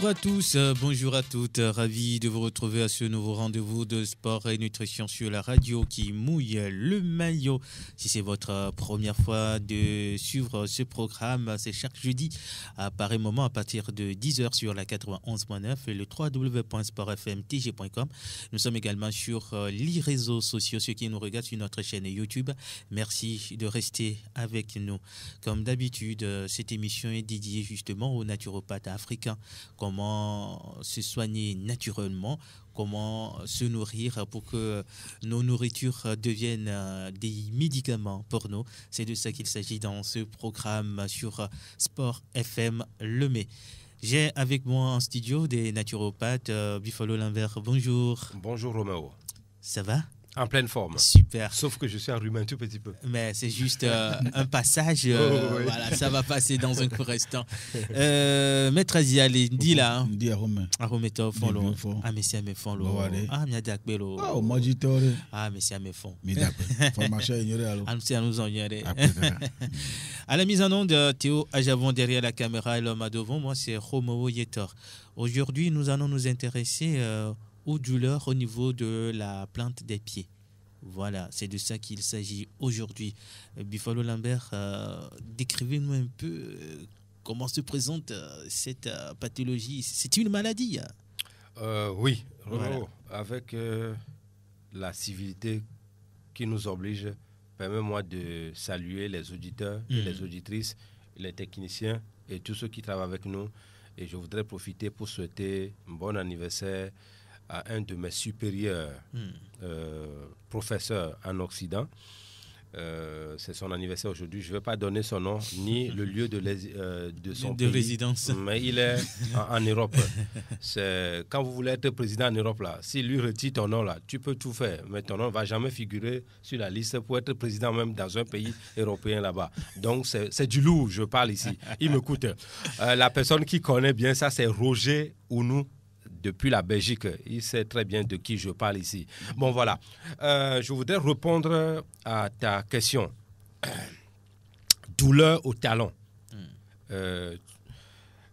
Bonjour à tous, euh, bonjour à toutes. Euh, ravi de vous retrouver à ce nouveau rendez-vous de sport et nutrition sur la radio qui mouille le maillot. Si c'est votre euh, première fois de suivre ce programme, c'est chaque jeudi à pareil moment à partir de 10h sur la 91.9 et le www.sportfmtg.com. Nous sommes également sur les réseaux sociaux, ceux qui nous regardent sur notre chaîne YouTube. Merci de rester avec nous. Comme d'habitude, cette émission est dédiée justement aux naturopathes africains comment se soigner naturellement, comment se nourrir pour que nos nourritures deviennent euh, des médicaments pour nous. C'est de ça qu'il s'agit dans ce programme sur Sport FM Le Mai. J'ai avec moi en studio des naturopathes, euh, Buffalo Lambert. Bonjour. Bonjour Romao. Ça va en pleine forme. Super. Sauf que je suis enrhumé un tout petit peu. Mais c'est juste euh, un passage. Euh, oh, voilà, ça va passer dans un court instant. Euh, maître Azia, dit là. Dit à Romain. À Romain, fond Ah, à mes fonds, Ah, à Ah, au Ah, mais à mes fonds. Mais Formation ignorée Ah, à nous À la mise en onde, euh, Théo Ajavon derrière la caméra et l'homme à devant, moi c'est Romo Yetor. Aujourd'hui, nous allons nous intéresser. Euh, ou douleur au niveau de la plante des pieds. Voilà, c'est de ça qu'il s'agit aujourd'hui. Euh, Bifalo Lambert, euh, décrivez-nous un peu euh, comment se présente cette pathologie. C'est une maladie hein. Oui, oh, oh, avec la civilité qui nous oblige, permets-moi de saluer les auditeurs, les mm. auditrices, les techniciens et tous ceux qui travaillent avec nous. Et je voudrais profiter pour souhaiter un bon anniversaire à un de mes supérieurs hmm. euh, professeurs en Occident. Euh, c'est son anniversaire aujourd'hui. Je ne vais pas donner son nom ni le lieu de, euh, de son de, résidence. Mais il est en, Europe. C'est quand vous voulez être président en Europe là, si lui retire ton nom là, tu peux tout faire, mais ton nom ne va jamais figurer sur la liste pour être président même dans un pays européen là-bas. Donc c'est du lourd. Je parle ici. Il me coûte. la personne qui connaît bien ça, c'est Roger Ounou depuis la Belgique. Il sait très bien de qui je parle ici. Bon, voilà. Euh, je voudrais répondre à ta question. Douleur au talon. Hmm. Euh,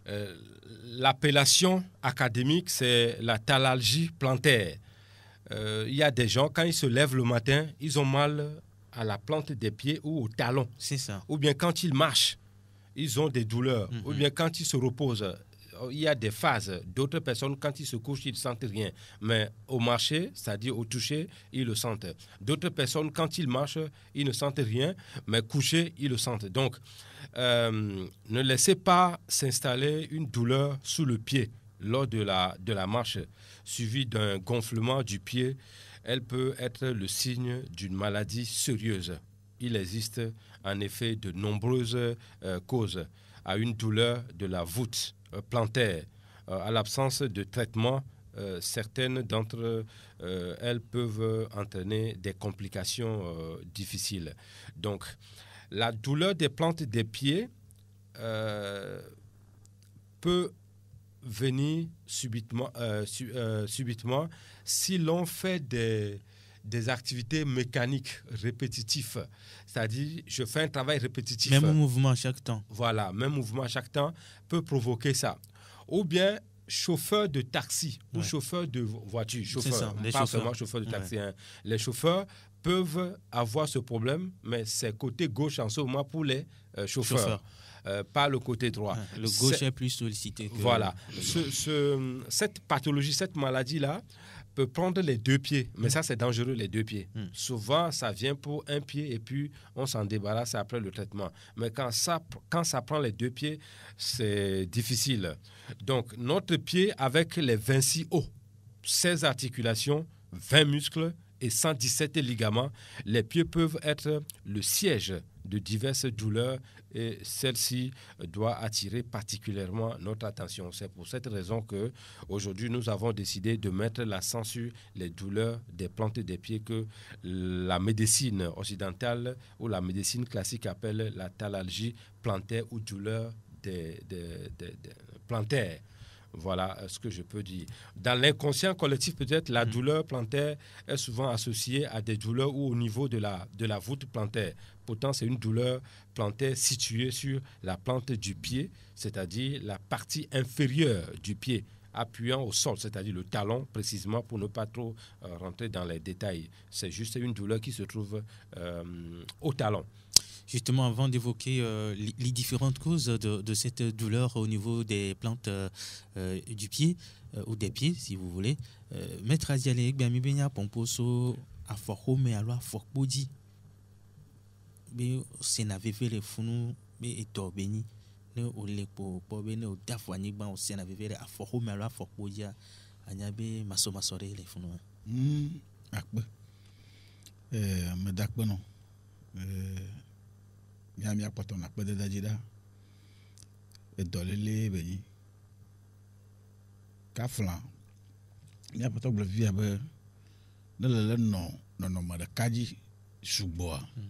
euh, l'appellation académique, c'est la talalgie plantaire. Il y a des gens, quand ils se lèvent le matin, ils ont mal à la plante des pieds ou au talon. C'est ça. Ou bien quand ils marchent, ils ont des douleurs. Hmm, ou hmm. bien quand ils se reposent, euh, il y a des phases. D'autres personnes, quand ils se couchent, ils ne sentent rien. Mais au marché, c'est-à-dire au toucher, ils le sentent. D'autres personnes, quand ils marchent, ils ne sentent rien. Mais couchés, ils le sentent. Donc, euh, ne laissez pas s'installer une douleur sous le pied lors de la, marche, suivie d'un gonflement du pied. Elle peut être le signe d'une maladie sérieuse. Il existe en effet de nombreuses euh, causes à une douleur de la voûte euh, plantaires. Euh, à l'absence de traitement, euh, certaines d'entre elles peuvent entraîner des complications difficiles. Donc, la douleur des plantes des pieds peut venir subitement, subitement si l'on fait des des activités mécaniques répétitives. C'est-à-dire, je fais un travail répétitif. Même mouvement chaque temps. Voilà, même mouvement à chaque temps peut provoquer ça. Ou bien chauffeur de taxi ou chauffeur de voiture. Chauffeur, hein, les chauffeurs. chauffeur de taxi. Hein. Les chauffeurs peuvent avoir ce problème, mais c'est côté gauche en ce moment pour les euh, chauffeurs. Euh, pas le côté droit. le gauche est... plus sollicité. voilà. cette pathologie, cette maladie-là, peut prendre les deux pieds, mais mm. ça c'est dangereux les deux pieds. Mm. Souvent ça vient pour un pied et puis on s'en débarrasse après le traitement. Mais quand ça, quand ça prend les deux pieds, c'est difficile. Donc notre pied avec les 26 os, 16 articulations, 20 muscles et 117 ligaments, les pieds peuvent être le siège de diverses douleurs et celle-ci doit attirer particulièrement notre attention. C'est pour cette raison que aujourd'hui nous avons décidé de mettre l'accent sur les douleurs des plantes des pieds que la médecine occidentale ou la médecine classique appelle la talalgie plantaire ou douleur des, des, Voilà euh, ce que je peux dire. Dans l'inconscient collectif, peut-être, la mm. douleur plantaire est souvent associée à des douleurs ou au niveau de la, de la voûte plantaire. Pourtant, c'est une douleur plantaire située sur la plante du pied, c'est-à-dire la partie inférieure du pied, appuyant au sol, c'est-à-dire le talon précisément pour ne pas trop euh, rentrer dans les détails. C'est juste une douleur qui se trouve euh, au talon. Justement, avant d'évoquer euh, les différentes causes de, cette douleur au niveau des plantes du pied, ou des pieds, si vous voulez, Maître à Pomposo, à alors Fokbodi. bi sena veve funu bi edɔ be nyi ne wòle kpo kpɔ be ne wòde afɔ anyigba wòsena veve le afɔxome alo afɔkpo dzia anya be masɔmasɔ ɖe le funu wa. Mm, akpe ɛɛ amedakpe nɔ ɛɛ nya miakpɔtɔ na akpedada dzi ɖa edɔ lele be nyi kafla miakpɔtɔ gblɔ fia be ne le le nɔ nɔnɔme ɖeka dzi sugboa. Mm.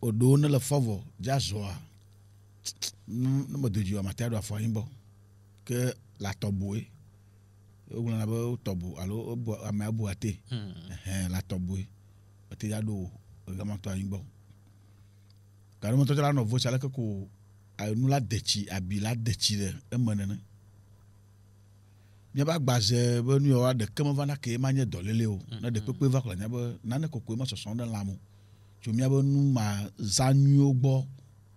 o ɖewo ne le fɔvɔ dza zɔa ne me do dzi wa mate aɖo afɔ anyi bɔ ke le atɔboe wogblɔna be wotɔbo alo amea hmm. bu ate hɛn le atɔboe ete ya ɖo egamatɔ anyi gbɔ gaɖemetɔ tsa la nɔ vosa aleke ko nu la de tsi abi la de tsi ɖe eme nene míaƒe agbaze be nu yawo ɖeke me va na ke ma nye dɔlele o hmm, ne ɖekpekpe hmm. va xlẽ nya be nane kokoe ma sɔsɔ ɖe lãmo tso míabe nu ma za nyuiwo gbɔ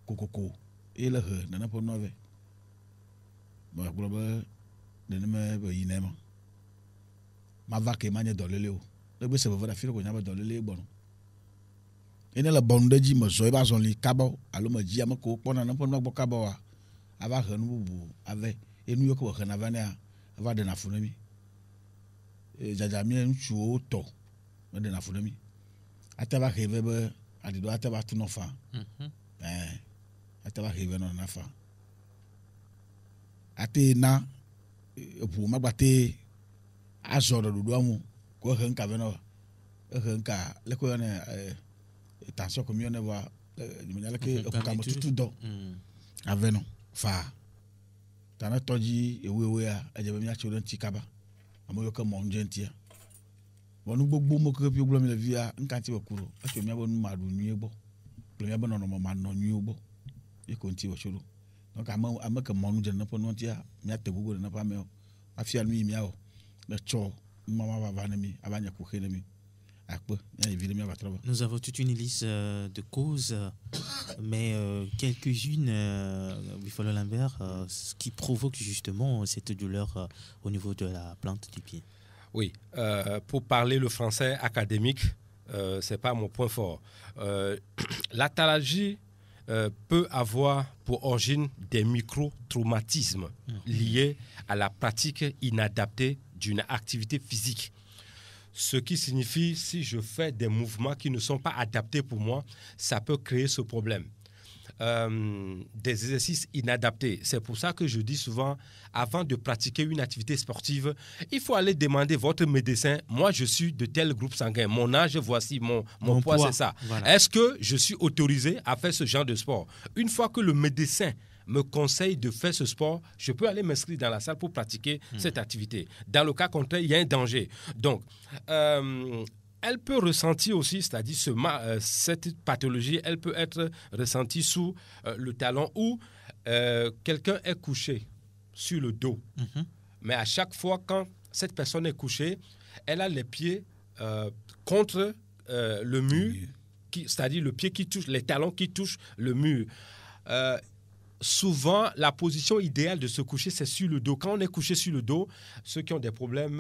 kokoko ye le he nene ƒe nɔvɛ megblɔ be nenema be yina ema mava ke ma nye dɔlele o legbe se veve ɖe afi ɖe ko nya be dɔlele gbɔnɔ ye ne le bɔnu ɖe dzi me zɔ eba zɔli kabɔ alo me dzi ame kewo kpɔna ne ƒe nua gbɔ kabɔa ava he nu bubu avɛ ye nu yiwo ke hena va nea eva ɖena fu ne mi dzadza mi ŋutsuwo tɔ me ɖena fu ne mi ataba xeve be aɖiɖɔ ataba tunɔ fa ɛɛ mhm. eh, ataba xeve nɔna fa ate na eʋu magbate azɔ ɖe ɖoɖoa ŋu ko ehe nka vɛ nɔ ehe nka leke yɔne ɛɛ ko mi yɔne wa ɛɛ leke ekukame tutu dɔ avɛ nɔ fa tana tɔdzi ewoewoea edze be miatso ɖe ŋuti kaba ame yiwo ke mɔ nu ŋutia. Nous avons toute une liste euh, de causes mais euh, quelques-unes euh, il faut Lambert qui provoquent justement cette douleur au niveau de la plante du pied. Oui, euh, pour parler le français académique, euh, c'est ce n'est pas mon point fort. Euh, euh, peut avoir pour origine des micro-traumatismes mhm. liés à la pratique inadaptée d'une activité physique. Ce qui signifie, si je fais des mouvements qui ne sont pas adaptés pour moi, ça peut créer ce problème. Euh, des exercices inadaptés. C'est pour ça que je dis souvent, avant de pratiquer une activité sportive, il faut aller demander votre médecin, moi je suis de tel groupe sanguin, mon âge, voici mon, mon, poids, c'est ça. Est-ce que je suis autorisé à faire ce genre de sport Une fois que le médecin me conseille de faire ce sport, je peux aller m'inscrire dans la salle pour pratiquer hmm. cette activité. Dans le cas contraire, il y a un danger. Donc, euh, elle peut ressentir aussi, c'est-à-dire euh, cette pathologie, elle peut être ressentie sous euh, le talon ou euh, quelqu'un est couché sur le dos. Mhm. Mais à chaque fois, quand cette personne est couchée, elle a les pieds contre le mur, c'est-à-dire le pied qui touche, les talons qui touchent le mur. souvent, la position idéale de se coucher, c'est sur le dos. Quand on est couché sur le dos, ceux qui ont des problèmes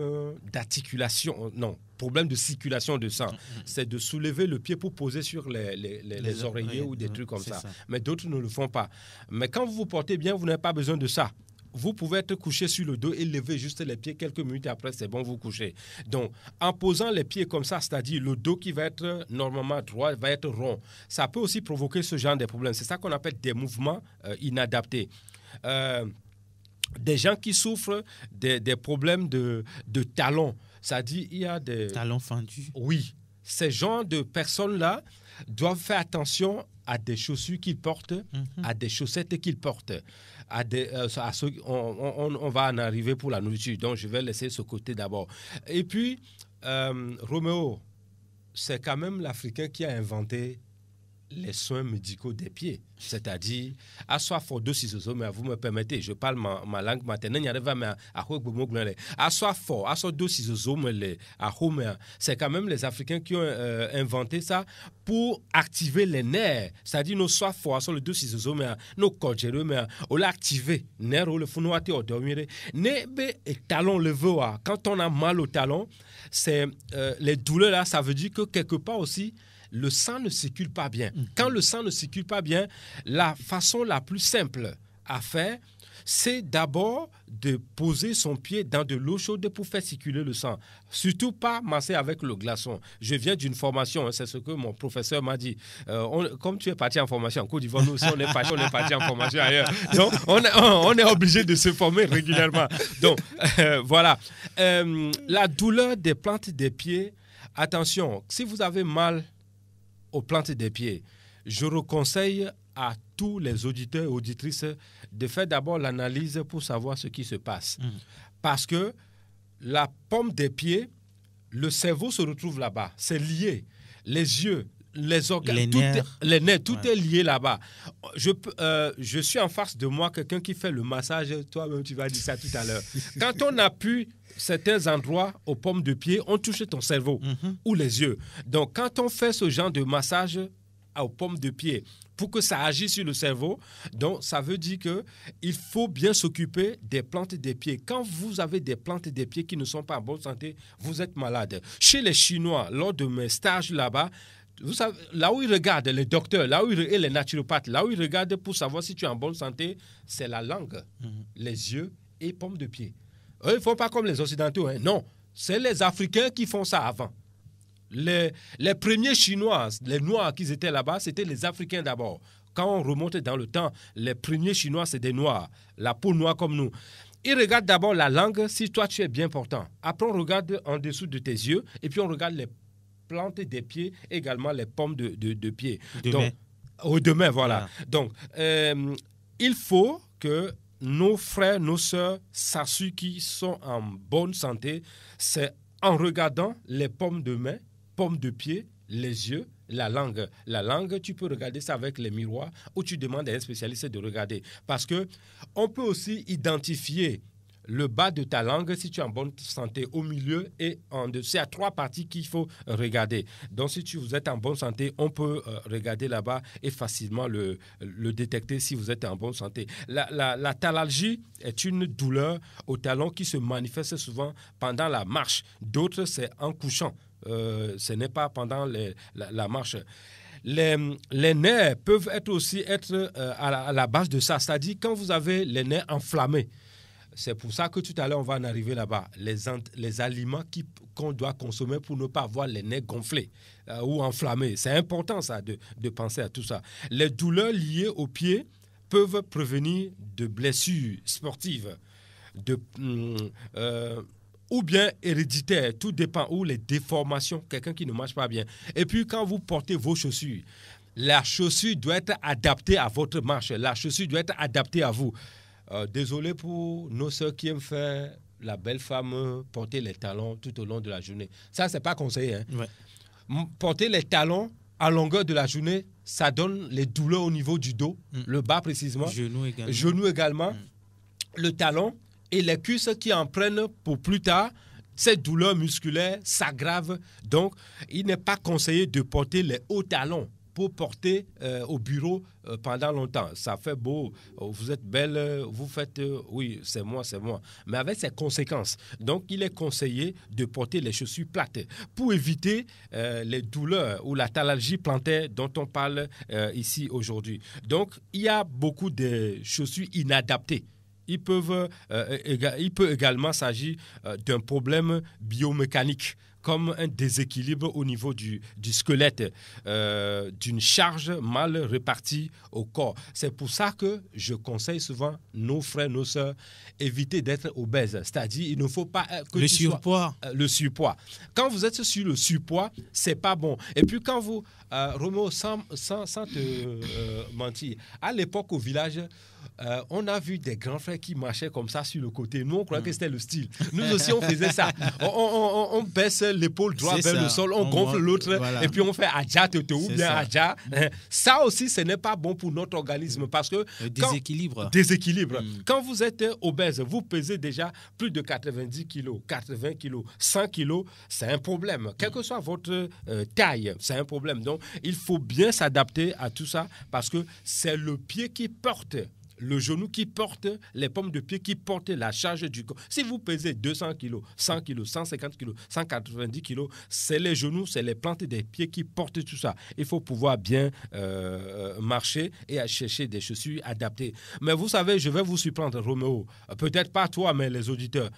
d'articulation, non, problème de circulation de sang. Mm-hmm. C'est de soulever le pied pour poser sur les, oreillers ou des trucs comme ça. Mais d'autres ne le font pas. Mais quand vous vous portez bien, vous n'avez pas besoin de ça vous pouvez être couché sur le dos et lever juste les pieds quelques minutes après, c'est bon, vous couchez. Donc, en posant les pieds comme ça, c'est-à-dire le dos qui va être normalement droit, va être rond, ça peut aussi provoquer ce genre de problème. C'est ça qu'on appelle des mouvements euh, inadaptés. Euh, des gens qui souffrent des, problèmes de, de talons. Ça dit, il y a des. Talents fendus. Oui. Ces gens de personnes-là doivent faire attention à des chaussures qu'ils portent, mhm. à des chaussettes qu'ils portent. À des, euh, on, va en arriver pour la nourriture. Donc, je vais laisser ce côté d'abord. Et puis, euh, Roméo, c'est quand même l'Africain qui a inventé les soins médicaux des pieds. C'est-à-dire, à soi deux ciseaux mais vous me permettez, je parle ma, langue maternelle, n'y arrive à mais à soi fort, à soi ciseaux mais c'est quand même les Africains qui ont euh, inventé ça pour activer les nerfs. C'est-à-dire, nos soi fort, à le do ciseaux, mais nos cordes, mais on l'a activé, ou le founouaté, au dormir, ne talons talon levé, ah. quand on a mal au talon, c'est euh, les douleurs là, ça veut dire que quelque part aussi, le sang ne circule pas bien. Mhm. Quand le sang ne circule pas bien, la façon la plus simple à faire, c'est d'abord de poser son pied dans de l'eau chaude pour faire circuler le sang. Surtout pas masser avec le glaçon. Je viens d'une formation, hein, c'est ce que mon professeur m'a dit. Euh, comme tu es parti en formation en Côte d'Ivoire, aussi on est, parti, en formation Donc on, est obligé de se former régulièrement. Donc euh, voilà. Euh, la douleur des plantes des pieds, attention, si vous avez mal aux plantes des pieds. Je reconseille à tous les auditeurs et auditrices de faire d'abord l'analyse pour savoir ce qui se passe. Mm. Parce que la pomme des pieds, le cerveau se retrouve là-bas. C'est lié. Les yeux, les organes, les nerfs, tout, est, lié là-bas. Euh, je, suis en face de moi quelqu'un qui fait le massage. Toi-même, tu vas dire ça tout à l'heure. Quand on a pu certains endroits aux pommes de pied ont touché ton cerveau mhm. ou les yeux. Donc, quand on fait ce genre de massage aux pommes de pied pour que ça agisse sur le cerveau. Donc, ça veut dire que il faut bien s'occuper des plantes des pieds. Quand vous avez des plantes des pieds qui ne sont pas en bonne santé, vous êtes malade. Chez les Chinois, lors de mes stages là-bas, vous savez, là où ils regardent les docteurs, là où et les naturopathes, là où ils regardent pour savoir si tu es en bonne santé, c'est la langue, mhm. les yeux et pommes de pied. Eux, ils ne font pas comme les Occidentaux. Hein. Non, c'est les Africains qui font ça avant. Les, les premiers Chinois, les Noirs qui étaient là-bas, c'était les Africains d'abord. Quand on remonte dans le temps, les premiers Chinois, c'est des Noirs, la peau noire comme nous. Ils regardent d'abord la langue, si toi tu es bien portant. Après, on regarde en dessous de tes yeux, et puis on regarde les plantes des pieds, également les pommes de, de, pieds. Demain. Donc, au demain, voilà. Ah. Donc, euh, il faut que nos frères, nos sœurs ceux qui sont en bonne santé, c'est en regardant les pommes de main, pommes de pied, les yeux, la langue. La langue, tu peux regarder ça avec les miroirs ou tu demandes à un spécialiste de regarder. Parce que on peut aussi identifier le bas de ta langue, si tu es en bonne santé, au milieu et en dessous C'est à trois parties qu'il faut regarder. Donc, si tu, vous êtes en bonne santé, on peut euh, regarder là-bas et facilement le, détecter si vous êtes en bonne santé. La, la, est une douleur au talon qui se manifeste souvent pendant la marche. D'autres, c'est en couchant. Euh, ce n'est pas pendant la, marche. Les, les, nerfs peuvent aussi être euh, à, la, à, la, base de ça, c'est-à-dire quand vous avez les nerfs enflammés, c'est pour ça que tout à l'heure, on va en arriver là-bas. Les, les aliments qu'on doit consommer pour ne pas avoir les nez gonflés euh, ou enflammés. C'est important, ça, de, penser à tout ça. Les douleurs liées aux pieds peuvent provenir de blessures sportives, de, hum, euh, ou bien héréditaires. Tout dépend. Ou les déformations, quelqu'un qui ne marche pas bien. Et puis, quand vous portez vos chaussures, la chaussure doit être adaptée à votre marche. La chaussure doit être adaptée à vous. Euh, désolé pour nos soeurs qui aiment faire la belle femme hein, porter les talons tout au long de la journée. Ça, c'est pas conseillé. Hein. Porter les talons à longueur de la journée, ça donne les douleurs au niveau du dos, mm. le bas précisément. genoux également. Genou également. Mm. Le talon et les cuisses qui en prennent pour plus tard ces douleurs musculaires s'aggrave Donc, il n'est pas conseillé de porter les hauts talons pour porter euh, au bureau euh, pendant longtemps. Ça fait beau, euh, vous êtes belle, vous faites, oui, c'est moi, c'est moi. Mais avec ses conséquences. Donc, il est conseillé de porter les chaussures plates pour éviter les douleurs ou la talalgie plantaire dont on parle ici aujourd'hui. Donc, il y a beaucoup de chaussures inadaptées. il peut également s'agir d'un problème biomécanique comme un déséquilibre au niveau du, squelette, euh, d'une charge mal répartie au corps. C'est pour ça que je conseille souvent nos frères, nos sœurs, éviter d'être obèses. C'est-à-dire, il ne faut pas euh, que le tu surpoids. Euh, le surpoids. Quand vous êtes sur le surpoids, c'est pas bon. Et puis quand vous, euh, Romo, sans te mentir, à l'époque au village, euh, on a vu des grands frères qui marchaient comme ça sur le côté. Nous, on croyait que mm. c'était le style. Nous aussi, on faisait ça. On, on, baisse l'épaule droite vers le sol, on, gonfle l'autre, et puis on fait Adja te ou bien Adja. Mm. Ça aussi, ce n'est pas bon pour notre organisme parce que. déséquilibre. Quand, déséquilibre. Mm. Quand vous êtes obèse, vous pesez déjà plus de 90 kilos, 80 kilos, 100 kilos, c'est un problème. Quelle que soit votre euh, taille, c'est un problème. Donc, il faut bien s'adapter à tout ça parce que c'est le pied qui porte le genou qui porte, les pommes de pied qui portent la charge du corps. Si vous pesez 200 kg, 100 kg, 150 kg, 190 kg, c'est les genoux, c'est les plantes des pieds qui portent tout ça. Il faut pouvoir bien euh, marcher et chercher des chaussures adaptées. Mais vous savez, je vais vous surprendre, Roméo. Peut-être pas toi, mais les auditeurs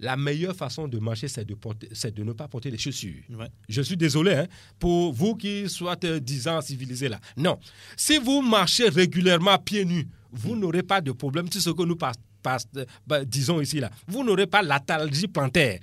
la meilleure façon de marcher, c'est de, porter, de ne pas porter les chaussures. Je suis désolé hein, pour vous qui soyez 10 ans civilisés là. Non. Si vous marchez régulièrement pieds nus, vous n'aurez pas de problème tout ce que nous bah, disons ici là. Vous n'aurez pas l'atalgie plantaire.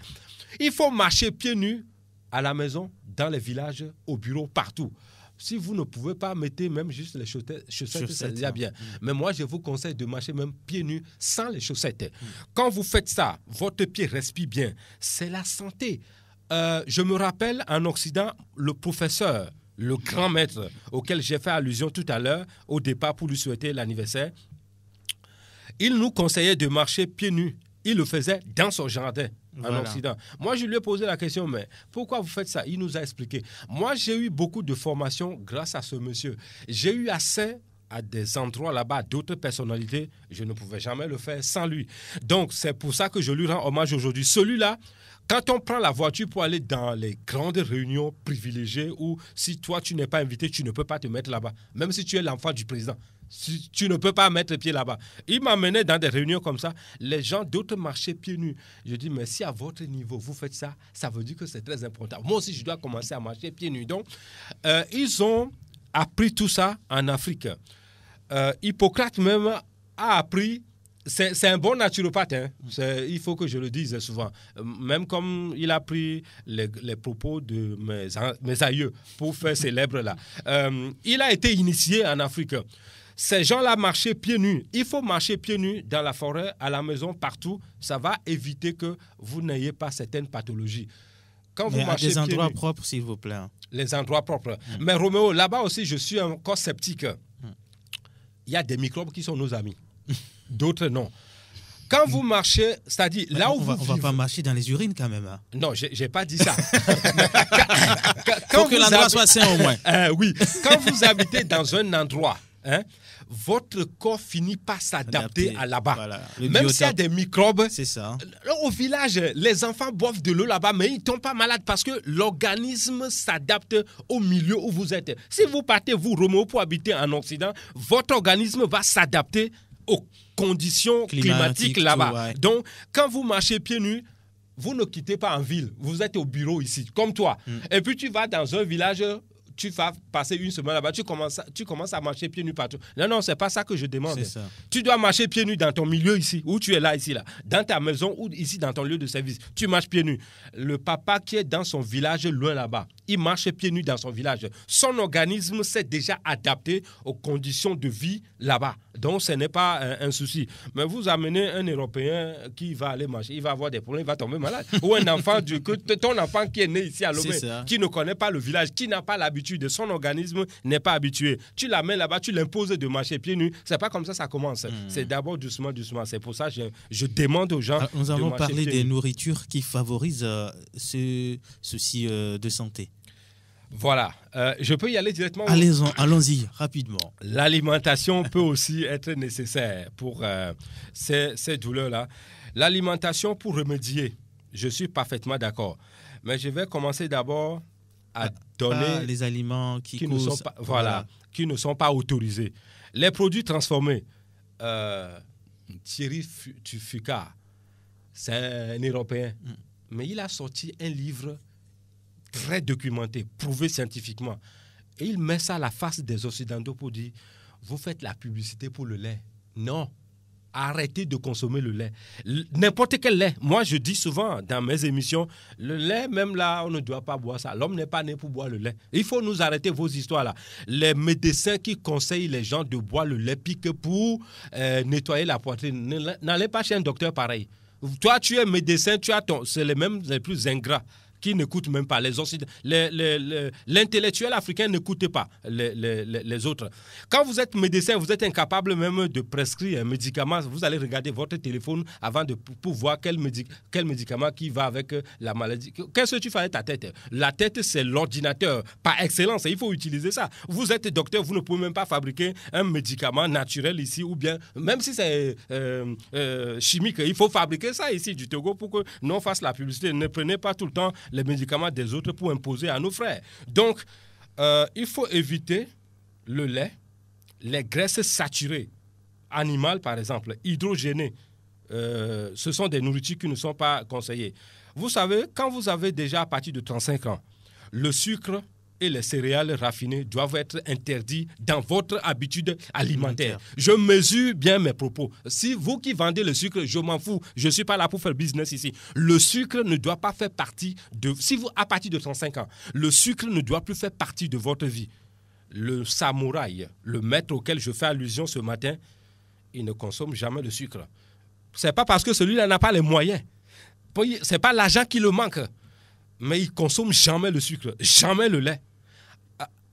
Il faut marcher pieds nus à la maison, dans les villages, au bureau, partout. Si vous ne pouvez pas, mettez même juste les chaussettes, bien. Hein. Mais moi, je vous conseille de marcher même pieds nus sans les chaussettes. Quand vous faites ça, votre pied respire bien. C'est la santé. Euh, je me rappelle en Occident, le professeur le grand maître auquel j'ai fait allusion tout à l'heure au départ pour lui souhaiter l'anniversaire, il nous conseillait de marcher pieds nus. Il le faisait dans son jardin en Occident. Moi, je lui ai posé la question, mais pourquoi vous faites ça Il nous a expliqué. Moi, j'ai eu beaucoup de formation grâce à ce monsieur. J'ai eu accès à des endroits là-bas, d'autres personnalités. Je ne pouvais jamais le faire sans lui. Donc, c'est pour ça que je lui rends hommage aujourd'hui. Celui-là, quand on prend la voiture pour aller dans les grandes réunions privilégiées où si toi tu n'es pas invité, tu ne peux pas te mettre là-bas, même si tu es l'enfant du président. Si tu ne peux pas mettre pied là-bas. Il m'amenait dans des réunions comme ça. Les gens d'autres marchaient pieds nus. Je dis, mais si à votre niveau, vous faites ça, ça veut dire que c'est très important. Moi aussi, je dois commencer à marcher pieds nus. Donc, euh, ils ont appris tout ça en Afrique. Euh, Hippocrate même a appris c'est un bon naturopathe, hein. il faut que je le dise souvent. Même comme il a pris les, propos de mes, aïeux pour faire célèbre là. Euh, il a été initié en Afrique. Ces gens-là marchaient pieds nus. Il faut marcher pieds nus dans la forêt, à la maison, partout. Ça va éviter que vous n'ayez pas certaines pathologies. Quand vous marchez à des endroits propres, s'il vous plaît. Hein. Les endroits propres. Mm. Mais Roméo, là-bas aussi, je suis encore sceptique. Mm. Il y a des microbes qui sont nos amis. d'autres non. Quand vous marchez, c'est-à-dire là où On ne va pas marcher dans les urines quand même. Hein. Non, je n'ai pas dit ça. quand, Faut que l'endroit soit sain au moins. Euh, oui. Quand vous habitez dans un endroit, hein, votre corps finit par s'adapter à là-bas. Même s'il y a des microbes. C'est ça. Euh, au village, les enfants boivent de l'eau là-bas, mais ils ne tombent pas malades parce que l'organisme s'adapte au milieu où vous êtes. Si vous partez, vous, Romo, pour habiter en Occident, votre organisme va s'adapter aux conditions climatiques là-bas. Donc, quand vous marchez pieds nus, vous ne quittez pas en ville, vous êtes au bureau ici, comme toi. Mm. Et puis tu vas dans un village, tu vas passer une semaine là-bas, tu commences, à, tu commences à marcher pieds nus partout. Non, non, c'est pas ça que je demande. Tu dois marcher pieds nus dans ton milieu ici, où tu es là, ici, là, dans ta maison ou ici, dans ton lieu de service. Tu marches pieds nus. Le papa qui est dans son village loin là-bas, il marche pieds nus dans son village. Son organisme s'est déjà adapté aux conditions de vie là-bas. Donc, ce n'est pas un, souci. Mais vous amenez un Européen qui va aller marcher, il va avoir des problèmes, il va tomber malade. Ou un enfant, du, ton enfant qui est né ici à Lomé, qui ne connaît pas le village, qui n'a pas l'habitude, son organisme n'est pas habitué. Tu l'amènes là-bas, tu l'imposes de marcher pieds nus. C'est pas comme ça ça commence. Hmm. C'est d'abord doucement, doucement. C'est pour ça que je, demande aux gens. Ah, nous allons parler des nourritures qui favorisent euh, ce souci euh, de santé. Voilà, euh, je peux y aller directement. allons-y rapidement. L'alimentation peut aussi être nécessaire pour euh, ces, douleurs-là. L'alimentation pour remédier, je suis parfaitement d'accord. Mais je vais commencer d'abord à, ah, donner les aliments qui, ne sont pas, voilà, qui ne sont pas autorisés. Les produits transformés, euh, Thierry Fuca, c'est un Européen, mm. mais il a sorti un livre très documenté, prouvé scientifiquement. Et il met ça à la face des Occidentaux pour dire, vous faites la publicité pour le lait. Non, arrêtez de consommer le lait. N'importe quel lait. Moi, je dis souvent dans mes émissions, le lait, même là, on ne doit pas boire ça. L'homme n'est pas né pour boire le lait. Il faut nous arrêter vos histoires-là. Les médecins qui conseillent les gens de boire le lait pique pour euh, nettoyer la poitrine, n'allez pas chez un docteur pareil. Toi, tu es médecin, tu as ton... C'est les mêmes les plus ingrats qui n'écoutent même pas les L'intellectuel africain n'écoute pas les, autres. Quand vous êtes médecin, vous êtes incapable même de prescrire un médicament. Vous allez regarder votre téléphone avant de pouvoir voir quel, médicament qui va avec euh, la maladie. Qu'est-ce que tu fais avec ta tête La tête, c'est l'ordinateur par excellence. il faut utiliser ça. Vous êtes docteur, vous ne pouvez même pas fabriquer un médicament naturel ici ou bien, même si c'est euh, euh, chimique, il faut fabriquer ça ici du Togo pour que non fasse la publicité. Ne prenez pas tout le temps les médicaments des autres pour imposer à nos frères. Donc, euh, il faut éviter le lait, les graisses saturées, animales par exemple, hydrogénées. Euh, ce sont des nourritures qui ne sont pas conseillées. Vous savez, quand vous avez déjà à partir de 35 ans, le sucre, et les céréales raffinées doivent être interdits dans votre habitude alimentaire. Je mesure bien mes propos. Si vous qui vendez le sucre, je m'en fous, je ne suis pas là pour faire business ici. Le sucre ne doit pas faire partie de... Si vous, à partir de 35 ans, le sucre ne doit plus faire partie de votre vie. Le samouraï, le maître auquel je fais allusion ce matin, il ne consomme jamais le sucre. C'est pas parce que celui-là n'a pas les moyens. C'est pas l'argent qui le manque. Mais il consomme jamais le sucre, jamais le lait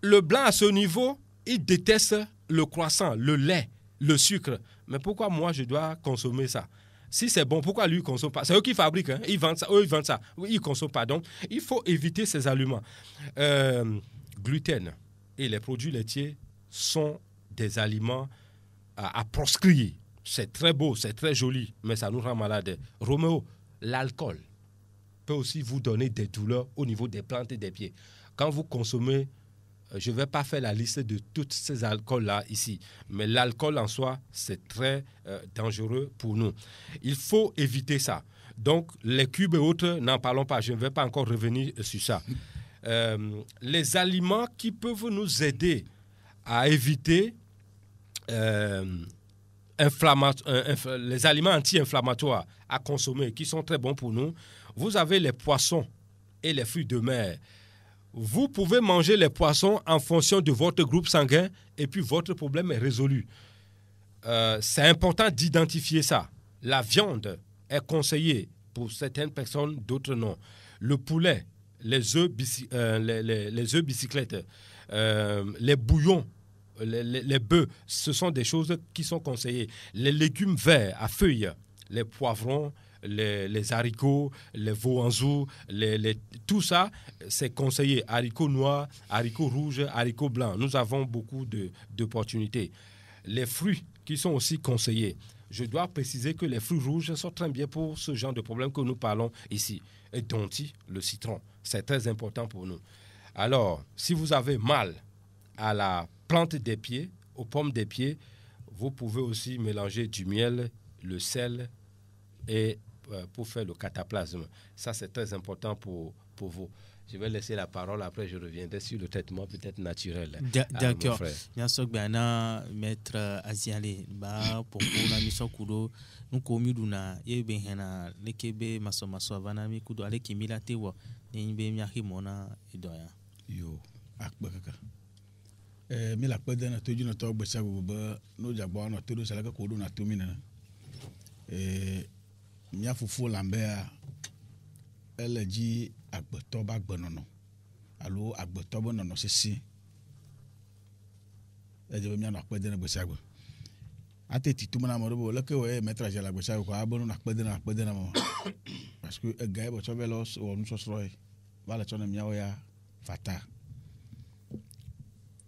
le blanc à ce niveau, il déteste le croissant, le lait, le sucre. Mais pourquoi moi, je dois consommer ça si c'est bon, pourquoi lui ne consomme pas C'est eux qui fabriquent, hein. ils vendent ça, eux ils vendent ça, ils consomment pas. Donc il faut éviter ces aliments. Euh, gluten et les produits laitiers sont des aliments à, à proscrire. C'est très beau, c'est très joli, mais ça nous rend malade. Roméo, l'alcool peut aussi vous donner des douleurs au niveau des plantes et des pieds. Quand vous consommez euh, je ne vais pas faire la liste de tous ces alcools-là ici, mais l'alcool en soi, c'est très euh, dangereux pour nous. Il faut éviter ça. Donc, les cubes et autres, n'en parlons pas, je ne vais pas encore revenir sur ça. Euh, les aliments qui peuvent nous aider à éviter les aliments anti-inflammatoires à consommer, qui sont très bons pour nous, vous avez les poissons et les fruits de mer. Vous pouvez manger les poissons en fonction de votre groupe sanguin et puis votre problème est résolu. Euh, c'est important d'identifier ça. La viande est conseillée pour certaines personnes, d'autres non. Le poulet, les œufs, euh, les, œufs bicyclettes, euh, les bouillons, les, les bœufs, ce sont des choses qui sont conseillées. Les légumes verts à feuilles, les poivrons, les, haricots, les veaux les, tout ça, c'est conseillé. Haricots noirs, haricots rouges, haricots blancs. Nous avons beaucoup d'opportunités. Les fruits qui sont aussi conseillés. Je dois préciser que les fruits rouges sont très bien pour ce genre de problème que nous parlons ici. Et donti, le citron, c'est très important pour nous. Alors, si vous avez mal à la plante des pieds, aux pommes des pieds, vous pouvez aussi mélanger du miel, le sel et euh, pour faire le cataplasme. Ça, c'est très important pour, pour vous. Je vais laisser la parole, après je reviendrai sur le traitement peut-être naturel. Euh, d'accord. Nyasok bana maître euh, Aziale ba pour la mission kudo nko mi duna ye be hena lekebe maso maso bana mi kudo ale kimila tewa ni be mi ahi mona idoya. Yo akpaka. Eh mi la pede na toju na to gbesa gogo ba no jagba na to do sala ko do na to mi na. Eh mía fofo lambea ele dzi agbetɔ ƒe agbenɔnɔ alo agbetɔ ƒe nɔnɔ sese edze be mianɔ akpe de ne gbesia gbe ate titu na ame ɖe bo leke wɔe metra dze le gbesia gbe ko abe nɔnɔ akpe de ne akpe de ne ma parce que ega ye bɔtsɔ be le wɔ nusɔsrɔ̃ ye va le tsɔ ne miawo ya fata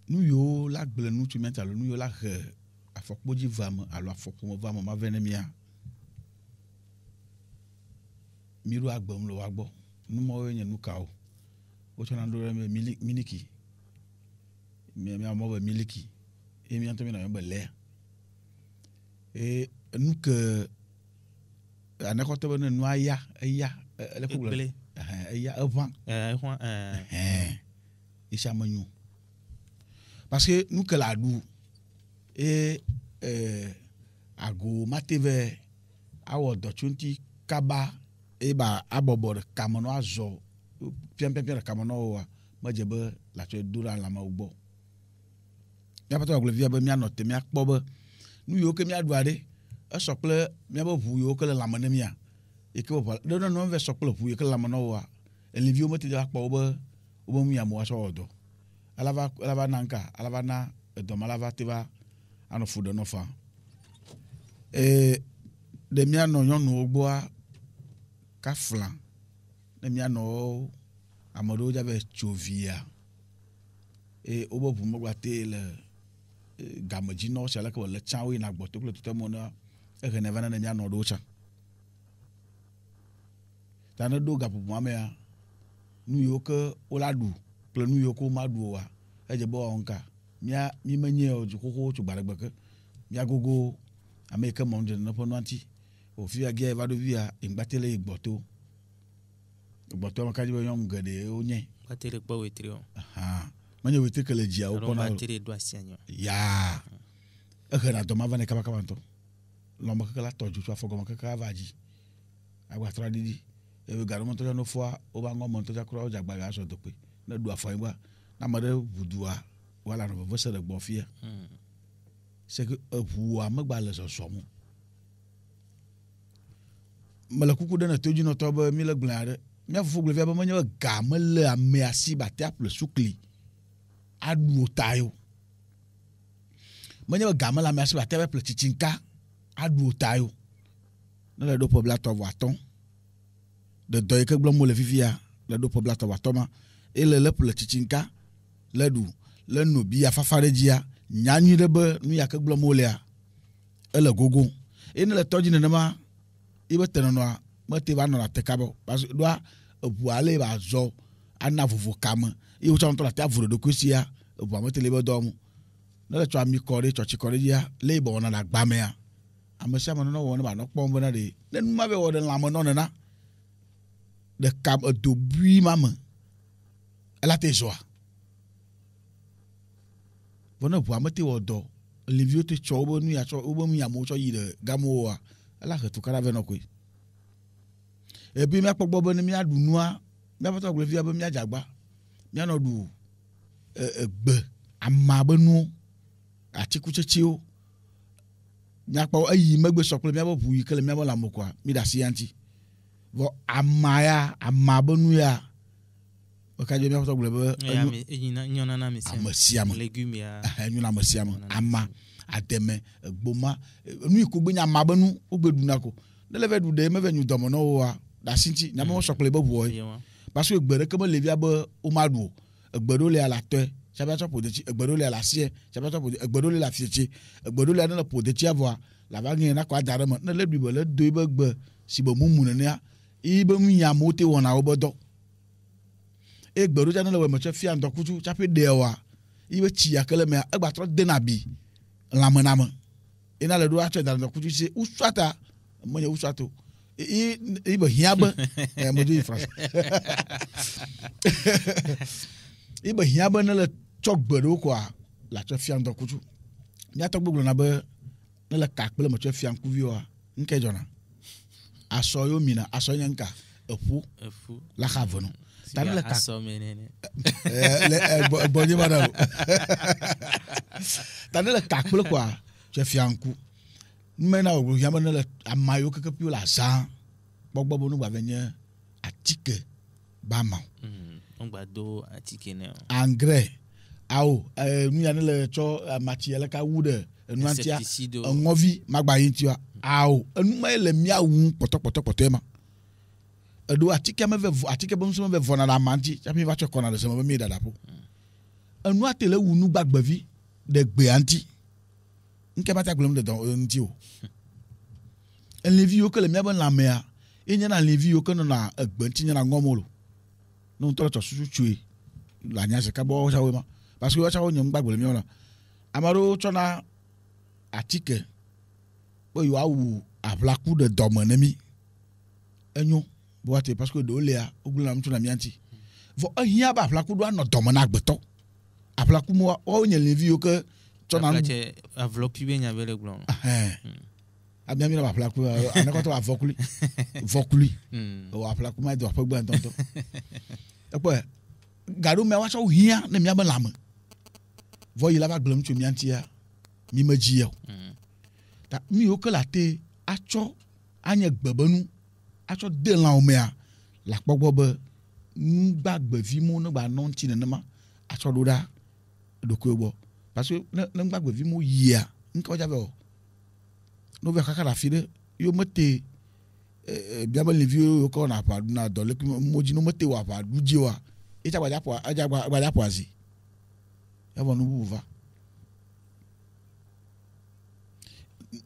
nu yiwo la gblẽ nu tso miata alo nu yiwo la he afɔkpodzi va me alo afɔkpome va me ma vɛ ne mia. miiru agbe mu le wa gbɔ numɔwoe nye nukawo wotsɔna ɖo ɖe me miliki miamɔ be miliki eye miãtɔ mi nɔ be lɛa e, eye e, e. nu ke anakɔtɔ be ne nua ya eya ele ko gblɔ eya eʋã ɛhɛn esia me nyo parce que nu ke le aɖu eye ago mate vɛ awɔ dɔ kaba eba abɔbɔ ɖeka me nɔ azɔ piampiampia ɖeka me nɔ woa medze be latsɔe do ɖe lãmewo gbɔ míaƒetɔ agblɔ fia be míanɔ te míakpɔ be nu yiwo ke míaɖua ɖe esɔ kple míabe ʋu yiwo ke le lãme ne mía yi ke be ʋu ɖe nɔvɛ sɔ kple ʋu yi ke le lãme na woa eliviwo mete akpɔ wo be wobe nu yamewo atsɔ wɔ dɔ alava alava na nka alava na edɔme alava te va anɔ fu ɖe nɔ fa ee ɖe míanɔ nyɔnuwo gbɔa kafla ne mianɔ ame ɖewo dza be tsovia eye wobe ʋu megbate le e, gamedzinɔ sia leke wòle tsã wo yina gbɔto kple tutɔmɔ ne ehene va ne ne mianɔ ɖewo tsã ta ne ɖo gaƒoƒoa mea nu yiwo ke wola ɖu kple nu yiwo ke womaɖu oa edze be wɔwɔ nka mia mi menye o dzoxoxo tso gbaɖegbe ke gogo ame yi ke mɔ nu dze ƒe nua ŋuti ofia gia eva ɖo fia ŋgbate le gbɔto gbɔto ma kadzi be nyɔnu geɖe wonye. gbate le kpɔ wetri o. menye wetri ke le dzia wo kɔna o. gbate do asi anyi o. yaa ehena dɔma va ne kabakaba ŋutɔ lɔmɔ keke la tɔ dzo tso afɔgɔmɔ keke ava dzi agbatrɔ ɖiɖi ebe gaɖɔmɔ ŋutɔ ne fɔa woba ŋɔ mɔ ŋutɔ kura wodze agbavi azɔ dokpe ne ɖu afɔ anyigba ne ame ɖe ʋudua wala nɔ veve se le gbɔ fia seke eʋua megba le zɔzɔm o mele kuku ɖe ne to dzi nɔtɔ be mi le gblẽ aɖe mía fofo gblẽ fia be menye be ga mele ame asi batea ƒle sukli aɖu o ta yo menye be ga mele ame asi batea ƒle tsitsinka aɖu o ta yo ne le ɖo ƒe blatɔ vɔ atɔ ɖe dɔ yi ke gblɔm wole fifia le ɖo ƒe blatɔ vɔ atɔ ma eye le le ƒle tsitsinka le ɖu le no bia fafa ɖe dzia nyanyui ɖe be nu ya gblɔm wolea ele gogo eye ne le tɔdzi nenema yebe tenɔnɔa mete va nɔna teka bɔ parce que doa eʋua le ba zɔ ana vovo kame ye wotsɔ ŋutɔ la te avo ɖoɖokui sia eʋua mete le be dɔ mu ne le tsɔ ami kɔ ɖe tsɔtsi kɔ ɖe dzia le yibɔ wɔna le agbamea ame sia ame nɔnɔ wɔ ne ba nɔ kpɔm bena ɖe ne nu ma be wɔ ɖe lãme nɔ nena ɖeka edo bui ma me ela te zɔa vɔ ne ʋua mete wɔ dɔ liviwo te tsɔ wobe nu ya tsɔ wobe nu ya amewo tsɔ yi ɖe gamowoa alahetu ka ɖavɛ nɔ koe ebi miakpɔ gbɔ be ne miaɖu nua miaƒetɔ gblɔ fia be miadze agba mianɔ ɖu e, egbe ama be nuwo atikutsetsewo nyakpɔ eyi megbe sɔ kple miabe ʋu yi ke le miabe lãme koa mi ɖe asi ya ŋuti vɔ ama ya ama be nu ya mekadze miaƒetɔ gblɔ be ame sia me enyɔna ame sia me ama atɛmɛ gboma nu yi ko gbe nya ma be nu wo gbe ko ne le va ɖu ɖe me va nyu dɔme na wo wa da asi ŋuti nyame wo mm. sɔkplɔ ebe ʋuɔ parce que gbe ɖeke mele via be wo ma ɖu o egbe ɖewo le alatɔe tsaba tsɔ ƒodetsi egbe ɖewo le alasie tsaba tsɔ ƒodetsi egbe ɖewo le afietsi egbe ɖewo le ne le ƒodetsia vɔa laba ŋe na ada ɖe me ne le ɖui be le do be gbe si be mumu nenea yi be nu yi amewo te wɔna wo be dɔ eye ɖewo tsa ne le wɔme tsɛ fia ŋdɔkutsu tsaƒe ɖea wa yi be tsi yake le mea egba trɔ dena bi lãme e na ame yina le ɖo atsɔ dadɔkutu si usua ta menye usua to i e, i e, be hiã be ɛ eh, medo yi france i be hiã be ne le tsɔ gbe ɖewo koa le atsɔ fia ŋdɔkutu míatɔ gbogbo na be ne le ka kple metsɔ fia ŋkuviwoa nke dzɔna asɔ yio mina asɔ nye nka eƒu laxa ve tani eh, le ka oh. le gbɔ nyi ma da o tani le ka kple koa tse fia ŋku nume na wòlò yame ne le ama yiwo keke pio le azã gbɔgbɔ be nye atike ba ma o. ŋgba do atike ne o. angrais awo nu ya ne le tsɔ amatsi yɛ leka wu ɖe enua ŋutia eŋɔvi magba yi ŋutia awo enuma ye le miawu wum kpɔtɔkpɔtɔkpɔtɔ ye ma eɖo atike ame ve atike be ŋusẽ me ve vɔna ɖe ama ŋuti tsaƒe va tsɔ kɔna ɖe seme be mi ɖaɖa ƒo enua te le wu nu gbagbevi ɖe gbea ŋuti ŋkɛ ba gblɔm ɖe dɔn ŋuti eh, o elẽvi yiwo ke le míaƒe lãmea ye nye na lẽvi yiwo ke nɔna egbe ŋuti nye na ŋɔmo lo ne ŋutɔ le tsɔsusu tsoe le anya sika bɔ wɔtsa woe ma parce que wɔtsa wo nye ŋugbagbe le míawo na ame aɖewo tsɔna atike be yewoawu aʋlaku ɖe dɔme ne mi enyo boate paseke ɖewo lia wogblẽ na ŋutsu eh, na miãti vɔ ehia be aƒlaku ɖo anɔ dɔme na agbetɔ aƒlaku mu woawo nye levi yiwo ke tsɔna nu. avlɔpi bɛ nya bɛ le gblɔm. Ah, eh. hmm. amiami na aƒlaku eh, anakɔtɔ avɔkuli vɔkuli hmm. o aƒlaku ma e do aƒe gbɛ ntɔntɔ ekpɛ gaɖo mɛ watsɔ hia ne miame lãme vɔ yi la va gblɛm tso miãtia mi me dzi yɛ o ta mi yiwo ke la te atsɔ anye gbebenu atsɔ de lãwo mea le akpɔgbɔ be nugbagbevi mo ne gba nɔ ŋuti nenema atsɔ ɖo ɖa ɖokuiwo gbɔ parce que ne ne nugbagbevi yia ŋkɔ dza vɛ o nova kaka ɖe afi ɖe yio mete ee biabe leviwo yio kɔ na aƒa na dɔlekui mo no mete wɔ aƒa ɖu dzi wa etsa gbadza ƒo edza gbadza ƒo azi evɔ nu bubu va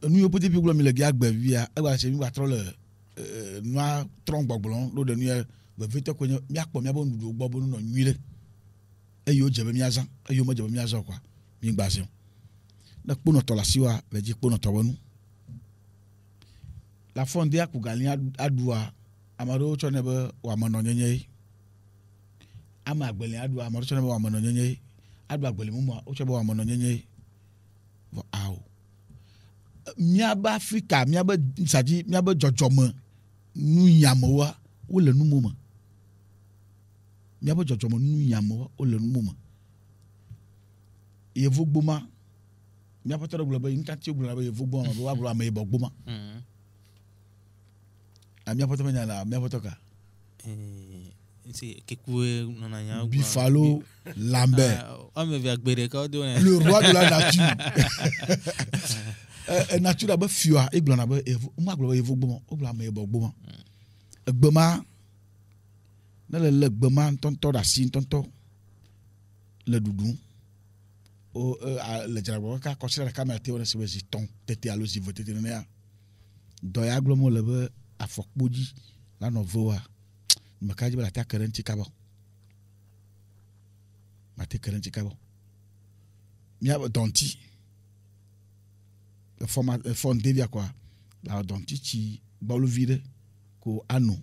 nu yiwo pete fi gblɔm mi le gbea gbevia egba se mi gba trɔ le nua trɔn gbɔgblɔ ɖo ɖe nuya vevitɔ ko nye miakpɔ miabe nuɖuɖu gbɔ be nunɔ nyui ɖe eye wodze be miazã eye womedze be miazã o kua miegba zɛm ne kponɔtɔ le asiwa le dzi kponɔtɔ be nu le afɔnde aku gali aɖua ame aɖewo tsɔ nɛ be wɔamenɔnyenye ye ame agbeli aɖua ame aɖewo tsɔ nɛ be wɔamenɔnyenye ye aɖu agbeli mumua wotsɔ be wɔamenɔnyenye ye vɔ awo miabe afrika miabe sadzi miabe dzɔdzɔme nunyamewoa wole numo me míaƒe dzɔdzɔme nunyamewoa wole numo me yevu gboma míaƒe tɔ ɖe gblɔ be nutati gblɔ be yevu gboma be woagblɔ ameyibɔ gboma míaƒe hmm. tɔ menya la míaƒe tɔ ka bifalo lambert ah, le roi de la nature natura e fiɔa egblɔna be yevu magblɔ be yevu Il a ame yibɔ gbema egbema ne le le gbema ŋutɔŋtɔ ɖe asi le ɖuɖum o le dzragbɔ kaka kɔsira ɖeka te Il si be zi tete alo zi ve tete nenea dɔ Il gblɔm wole be afɔkpo dzi la nɔ meka dzi be ta ɖe ŋuti ma te ke ɖe ŋuti a fɔma fɔm ɖevia kɔa la dɔntitsi gbɔluvi ɖe ko ano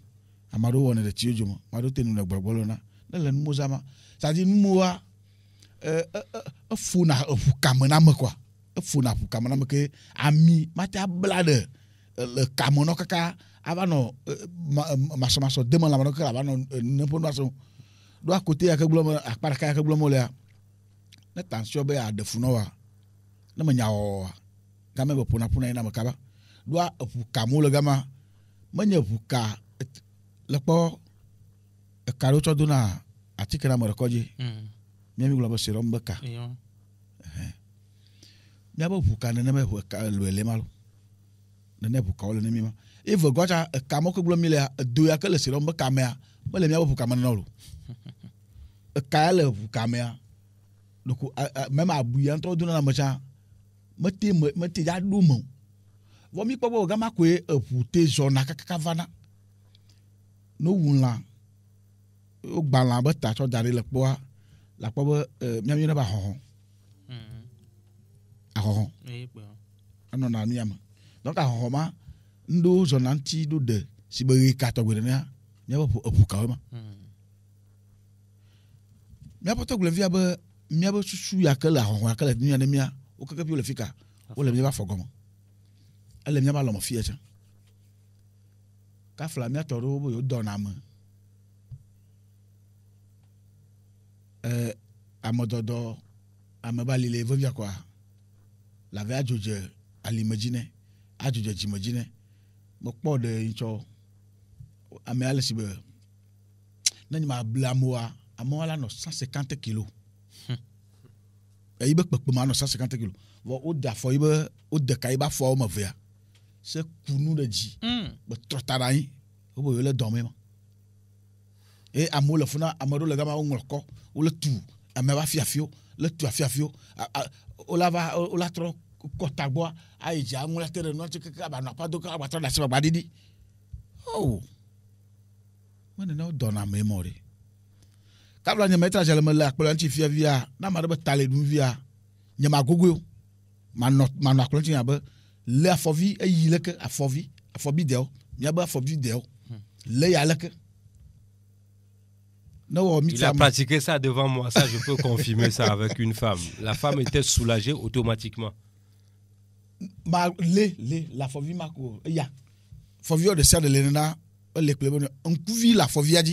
ame aɖewo wɔnɛ le tsi dzome ame aɖewo te nu le gbɔgbɔlɔ na ne le numo zama sadi numoa e, e, e, efona eʋu kame na ame kɔa efona ʋu kame na ame ke ami mate abla ɖe le kame nɔ kaka ava nɔ masɔmasɔ deme lãme nɔ kaka ava nɔ ne ƒe nusɔsɔ ɖo akote yake gblɔm akpa ɖeka yake gblɔm wolea ne tansiɔ be aɖe fu wa ne me nyawɔwɔa game be ƒonaƒona yina me kaba ɖoa eʋuka mo le gama menye ʋuka le kpɔ eka ɖewo tsɔ dona atike na ame ɖekɔ dzi mm. miami gblɔ be serɔm be ka miabe ʋuka nenema ʋuka lɔe ma lo nene ʋukawo le ne mi ma eve gɔtsa eka mɔ ke gblɔm mi lea edo ya ke le serɔm be kamea mele miabe ʋuka me nena lo eka ya le ʋuka mea ɖoko mɛma abu ya ŋutɔ dona na ame tsã mete me mete ya ɖo me o vɔ mi kpɔ be gama koe eʋu te zɔna kakaka vana no wu lã wo gba lã be ta tsɔ da ɖi le kpɔa le akpɔ be e, miami ne ba xɔxɔ mm-hmm. axɔxɔ enɔna nuya me donc axɔxɔ ma ŋɖo zɔna ŋuti ɖo ɖe si be ɣe ka tɔgbe nenea miabe eʋu kawoe ma miaƒe mm-hmm. tɔgblevia be miabe susu ya ke le axɔxɔ ya ke le nuya ne mia. Mm -hmm ukeke pia ulefika wole miaba afɔ gɔme ele miaba lɔme fia tsã kafla miatɔ ɖewo be yewo dɔna ame ɛɛ e, amedɔdɔ ame ba lile vevia kɔa lave adzodze alime dzi nɛ adzodze dzime dzi nɛ mekpɔ ŋtsɔ ame ale si be ne nye ma ble amewoa amewo la nɔ cent cinquante kilo yibe kpekpe ma nɔ sase kan tɛgɛ lo vɔ wo da afɔ yibe wo de ka yibe afɔ wɔme vea se kunu ɖe dzi hmm. be trɔ ta ɖe anyi wo be yewo le dɔme ma eye amewo le funa ame ɖewo le gama wo ŋlɔ kɔ wole tu ame ba fiafio le tu afiafio wola va wola trɔ kɔ tagbɔa ayi dza ŋlɔ te ɖe nua tse keke abanɔ aƒa do kaka abatrɔ ɖe asi gbagba ɖiɖi o menene wo dɔna ame ma o de. il a pratiqué ça devant moi, ça je peux confirmer ça avec une femme. La femme était soulagée automatiquement. Ma, la e de e le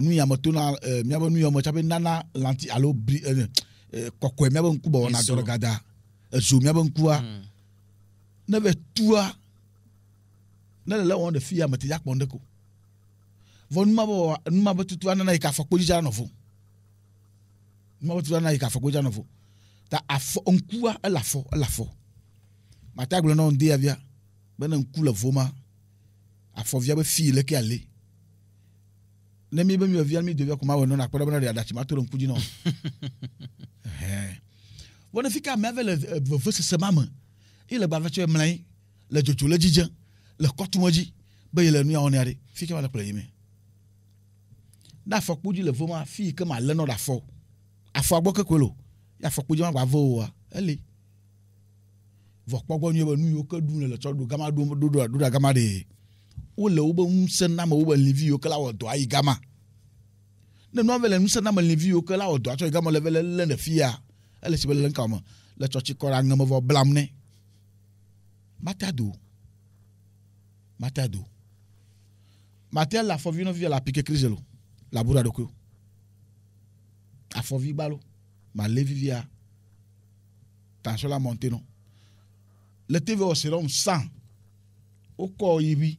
nuyame tona eh, miabe nuyame tsaƒe nana lanti alo bli eh, eh, kɔkɔe miabe ŋku bɔ wɔna dɔ ɖe gada ezo miabe ŋkua hmm. ne be tua ne le wɔn ɖe fi ya mete dza kpɔm ɖe ko vɔ numa be wɔwɔ numa tutua nana yi ka afɔkpo dzidza nɔvo numa be tutua nana yi ka afɔkpo dzidza nɔvo ta afɔ ŋkua ele afɔ ele afɔ mata gblɔ na wo ŋdeya via be ŋku le vo afɔvia be fi yi leke ale ne mi be mi via mi devia kuma wono na kpɔɖe bena ɖe aɖatsi ma to ɖe ŋku dzi nɔ wɔ ne fika mea ve le veve sese ma me ye le bava tsɔ mlɔ anyi le dzodzo le dzidzem le kɔtume dzi be ye le nu ya wɔna ɖe fike ma le kplɔ yi me ɖe dzi le vo ma fi yi ke ma lé nɔ ɖe afɔ afɔa gbɔ kekoe lo ye afɔkpo dzi ma gba ve oa eli vɔ kpɔgbɔ nyuie be nu yiwo ke ɖum le le tsɔ ɖo gama ɖo ɖo ɖo ɖa gama ɖee wole wobe ŋusẽ nam wobe livi yiwo ke la wɔ dɔa yi gama ne nua ve le ŋusẽ nam livi yiwo ke la wɔ dɔa tsɔ yi gama le ve le lé ɖe fia ele si be le ŋkawo me le tsɔtsi kɔ ɖe aŋemevɔ blam nɛ mata do mata do mata le afɔvi nɔvia le apike krize lo le abu ɖa ɖokuio afɔvi gbalo ma lé vivia tansɔn la mɔnte nɔ le tv wɔ se san wokɔ yi bi.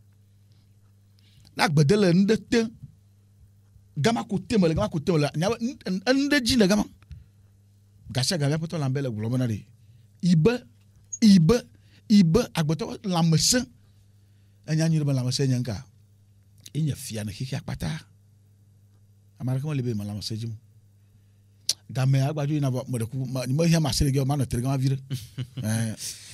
na agbede le nu ɖe te gama ko te me le gama ko te me le nyabe enu ɖe dzi le gama gasia gavia ƒetɔ lãmbe le gblɔm na ɖe ibe ibe ibe agbetɔ lãmesẽ enya nyuie be lãmesẽ nye nka enye fia ne xexi akpata ame aɖeke mele be me lãmesẽ dzi mu game agbadzo yina vɔ meɖeku me hiã ma se ɖe gɛ ma nɔ tere gama vi ɖe.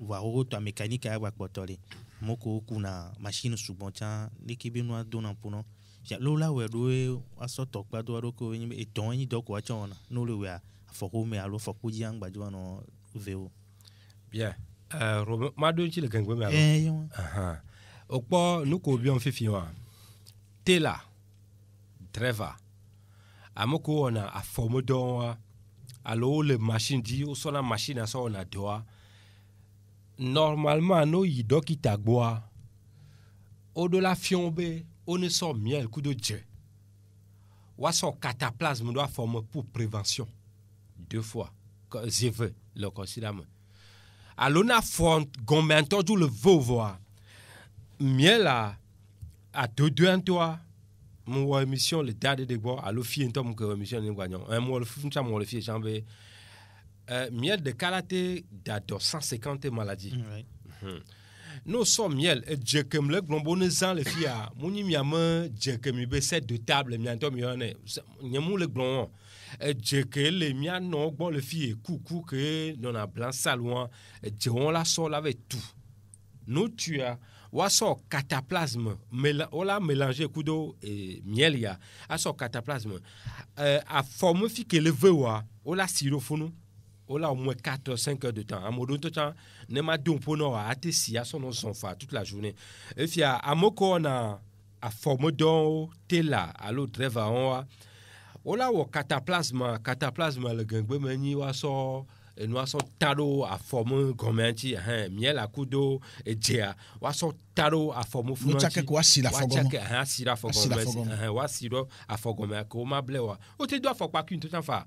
waogo to amekanika ya wakpɔtɔle moko kuna machine sugbɔn can leki be nua dona punɔ lo la wɛ ɖo ye asɔ tɔkpa do aɖo ko enyi etɔn enyi dɔ ko atsɔ wɔna n'o le wɛa afɔku me alo afɔku dzi aŋgba dzo anɔ vewo. bien ɛɛ rome maa do ŋtsi le gɛngbe me alo. ɛɛ yɔn. o kpɔ nuko biɔn fifi wa tela dreva ame wɔna afɔmedɔ wa alo wole machine di wosɔna machine asɔ wɔna dɔa. normalement no yi qui kita au o la fionbe ne sɔ miel nous dze son cataplasme doit former pour prévention deux fois zieve le veux Alors, alo na nous le voir. miel a adodoa nous mo wɔ émission le da de nous alo fie ŋutɔ nous ke wɔ émission nous gba le euh, miel de maladies. Mm, mhm. Nous sommes maladie. Nous sommes n'o miel et le Je le fia moni nyi je comme de table le mi le non bon le non coucou le ke blanc salon On la avec la Nous, tu as Waso cataplasme On mélanger mélange kudo et miel ya son cataplasme euh, A forme fi que le wole au moins 4 heures, 5 heures de temps. Ame ɖewo ŋutɔ ne ma do ƒo na wòa ate si asɔ nɔ zɔn fa toute la journée. Efia ame ko wɔna afɔmedɔwo tela alo drɛvawo wa wole awɔ kataplasma kataplasma le gɛgbe me nyi woasɔ enua sɔ ta ɖo afɔmu gɔmea ŋtsi hɛn miɛ la kudo edzea woasɔ ta ɖo afɔmu funu ŋtsi wotsake woasi le afɔgɔme wotsake hɛn asi ɖe afɔgɔme hɛn woasi ɖe afɔgɔmea ko womablɛ wa wote do afɔkpa kui ŋutɔ tsan fa.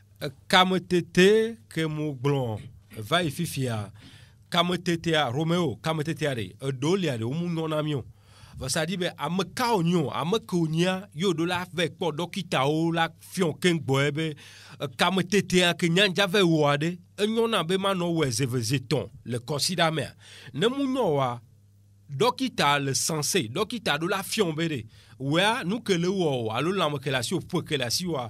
kame que ke mo va y e fifia kame a. romeo kame e e a. de eɖewo lia de wo mu nyɔna mi o vasa di be Am kawo nyi o ame kewo la va yi kpɔ la fiɔ keŋgbɔe be kame tetea ke nyadza va yi wɔa ɖe enyɔna be manɔ wɔe le considère. ne mu nyɔ wa le sensé dokita ɖo la fion be de wɔa que le wɔ o alo lãme que le asi o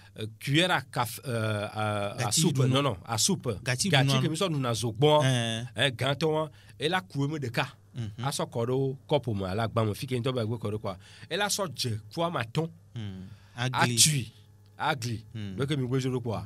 Euh, cuillère à, euh, à, à, soupe non non à soupe gati ke nous sɔ nous zogbɔn ɛ gãtɔ wɔn ela kue me ɖeka asɔ kɔ ɖe kɔpu me ala gbã me fi ke ŋutɔ ba gbe kɔ ɖe kɔa ela sɔ dze kua ma tɔn atui agli ɖeke mi gbe zo ɖo kɔa.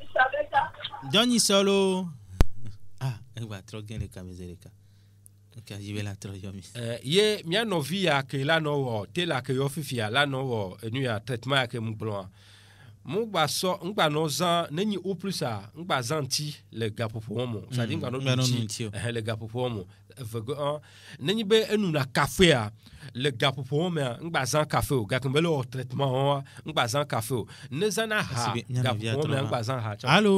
Don nisolo. Ah, ek ba tro gen le ka meze le ka. Kaka jive la tro yomi. Eh, ye, mwen novi ya ke la nou wo, te la ke yo fifi ya, la nou wo, enu ya, tretman ya ke moun blon. Moun ba son, mwen ba nou zan, nenye ou plus a, mwen ba zan ti, le gapopou moun moun. Sa di mwen mm, ba nou ti, eh, le gapopou moun moun. Nenye be, enu la kafe a, le gapopou moun moun, mwen ba zan kafe ou. Gak mwen lo o tretman ou a, mwen ba zan kafe ou. Ne zan a ha, gapopou moun moun, mwen ba zan ha. Alo. Alo.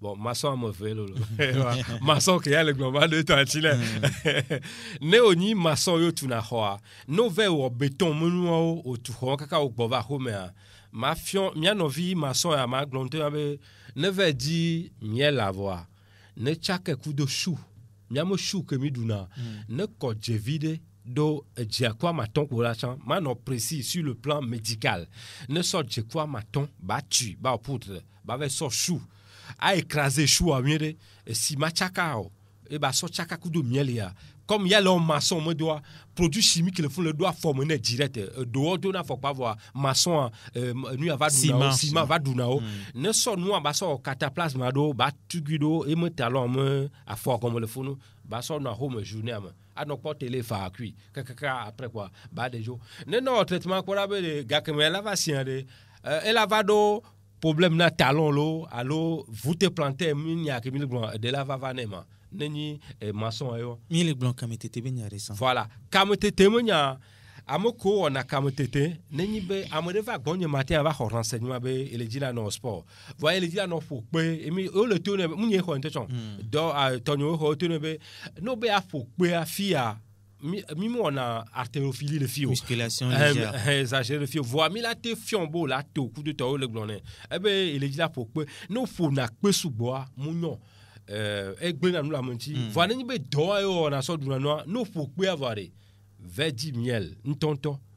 Bon, maçon ame lolo. maçon qui a le de aɖe tu l'as ne soeur maçon n'as tuna xɔa, ne béton, ou ma fion ma ne veut di miel la voix ne tsake kudo de chou que chou que mi mm. ne je quoi eh, ma pour la ma précis sur le plan médical ne so quoi ma ton battu ba poutre ba chou a écrasé chou à mire et si ma chakao et bah chaka kudo miel ya comme il y a le maçon me doit produit chimique le fond le doit former direct euh, dehors do na faut pas voir maçon nu hein, euh, va ciment va hmm. ne sont nous hein, basso au cataplasme bah, do batugudo, oh, et me talon me à fort comme le fond basso na home journée hein, nos kpɔ tele fa kui caca après quoi ba de jo ne no traitement quoi, la bah, be de euh, va sian de ela problème na talon lo alo vous planté plantez que mille de la vavanema neni eh, maçon eh, yo miliblan kametete be nyare récent voilà kametete mo amoko ame ko be ame va gbɔnye va renseignement be sport be n'o be on a artérophilie le fio musculation légère exagéré le fio te de le glone ebe est la po no fo na euh na la monti ni be do yo ona so no Nous fo pe miel ntonto.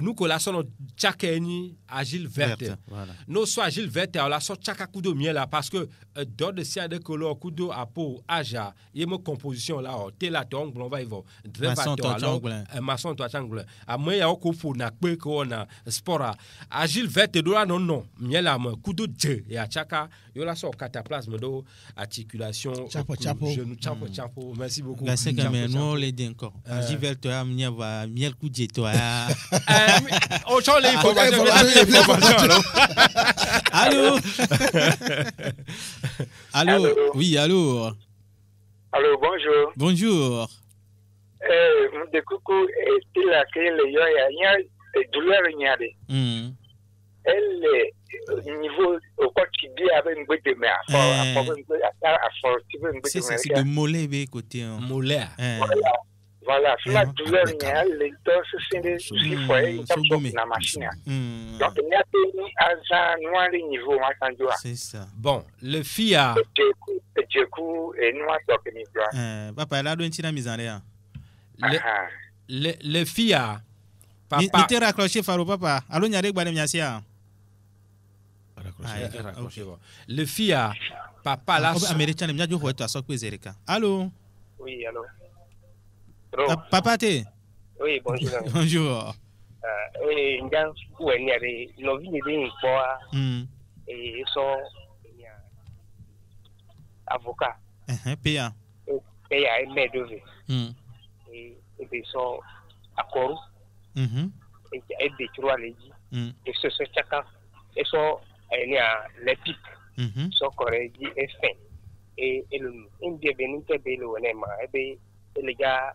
nous collations chaque année à Verte. nos soit Nous sommes Gilles Verte, on la sort chaque coup de miel là parce que euh, dans de color coup à peau, aja, il y une composition là, oh, t'es là, on va y voir. Euh, maçon, toi, Maçon, toi, À moi, il y a un coup n'a un sport à ah. Verte, de non, non, miel à moi, et à tchaka il y a la cataplasme d'eau, articulation, chapeau, chapeau. Hmm. Merci beaucoup. Merci bien nous, on encore. À euh. ah, miel coup toi. Ah. Allô, allô, Allô Oui, allô. Allô, bonjour. Bonjour. Eh, de coucou, il il que le yo et douleur ñade. Elle niveau au quoi avec une bouteille de mer à force C'est c'est mollet côté. Mollet. Voilà, sur la mhm. douleur, les dons se du foyer, ils sont dans la machine. Hein. Mhm. Donc, il y a des agents noirs les niveau, moi, hein, quand C'est ça. Bon, le FIA. Du coup, et nous on eh, il y Papa, là, d'où est-il la mise en l'air? Le ah, ah. FIA. Papa. Il était raccroché, Faro, papa. Allô, il y a des gens qui hein. Raccroché, ah, Le FIA. Papa, là. Oh, Américain, il y a as sorti qui Allô? Oui, allô. Ah, Papa t'es oui, bonjour. bonjour. Euh, il y a kuwenyare novini din kwa hmm. et eh, so ya avocat eh et eh -huh, ils eh, pia eme dove mm. eh, Et so sont mhm mm ils ebe churu aleji mm. e so Ils sont so Et so Ils ont Et Et les gars...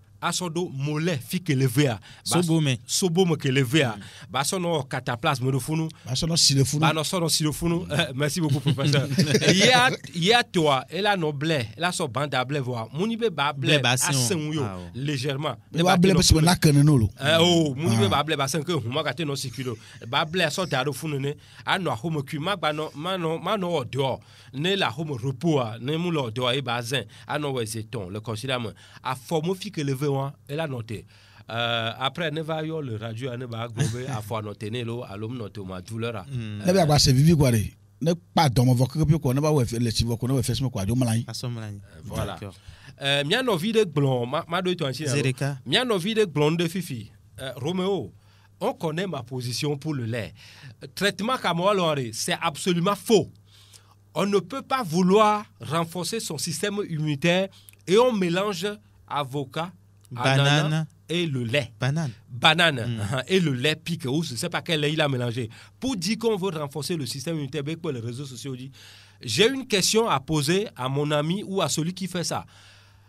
asodo mole fi kelevea sobome sobome kelevea mm. ba sono cataplasme do funu ba sono sile funu ba no sono funu mm. eh, merci beaucoup professeur ya ya toi et la noble la so banda ble voa muni be ba ble asen yo ah, légèrement ne ba ble parce que na eh, oh muni be ah. ba ble ba sen ke huma ka te no sikiro ba ble so ta do funu ne ano a homo ku magba no mano mano odo ne la homo repos ne mu lo et e ba zen ano le considérement a formo fi kelevea Hein. Elle a noté. Euh, après ne va le radio ne va gbɔ be à anɔte ne lo à l'homme nɔte ma douleur ne va pas se quoi ne kpa dɔmɔfɔ au kɔ ne va euh, pas le si bɔ ko ne bɛ fɛsibɛ kɔ a voilà ɛɛ au vide de ma do si blond de de fifi euh, Roméo on connaît ma position pour le lait traitement kamɔlɔri c'est absolument faux on ne peut pas vouloir renforcer son système immunitaire et on mélange avocat banane et le lait. Banane. Banane hmm. hein, et le lait pique. Oh, je ne sais pas quel lait il a mélangé. Pour dire qu'on veut renforcer le système unitaire pour ben, les réseaux sociaux, j'ai une question à poser à mon ami ou à celui qui fait ça.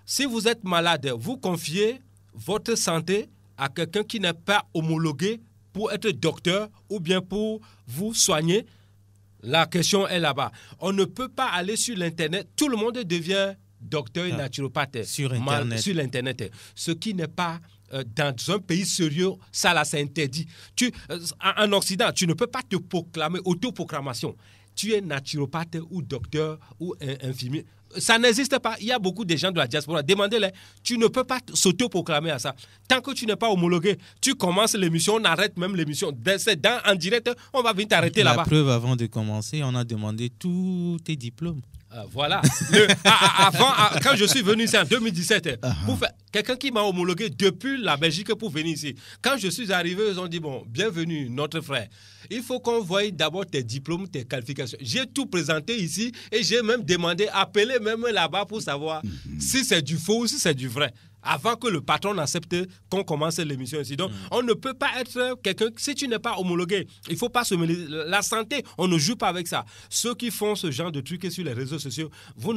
Si vous êtes malade, vous confiez votre santé à quelqu'un qui n'est pas homologué pour être docteur ou bien pour vous soigner. La question est là-bas. On ne peut pas aller sur l'Internet. Tout le monde devient docteur et ah. naturopathe sur Internet. sur Ce qui n'est pas euh, dans un pays sérieux, ça là, c'est interdit. Tu, euh, en Occident, tu ne peux pas te proclamer, autoproclamation. Tu es naturopathe ou docteur ou infirmier. Ça n'existe pas. Il y a beaucoup de gens de la diaspora. Demandez-les. Tu ne peux pas s'autoproclamer à ça. Tant que tu n'es pas homologué, tu commences l'émission, on arrête même l'émission. en direct, on va venir t'arrêter là-bas. La preuve, avant de commencer, on a demandé tous tes diplômes. Euh, voilà. Ah, ah, avant, ah, quand je suis venu ici en 2017, quelqu'un qui m'a homologué depuis la Belgique pour venir ici. Quand je suis arrivé, ils ont dit bon, bienvenue, notre frère. Il faut qu'on voie d'abord tes diplômes, tes qualifications. J'ai tout présenté ici et j'ai même demandé, appelé même là-bas pour savoir mhm. si c'est du faux ou si c'est du vrai avant que le patron n'accepte qu'on commence l'émission ici. Donc, mm. on ne peut pas être quelqu'un, si tu n'es pas homologué, il faut pas se La santé, on ne joue pas avec ça. Ceux qui font ce genre de trucs sur les réseaux sociaux, vous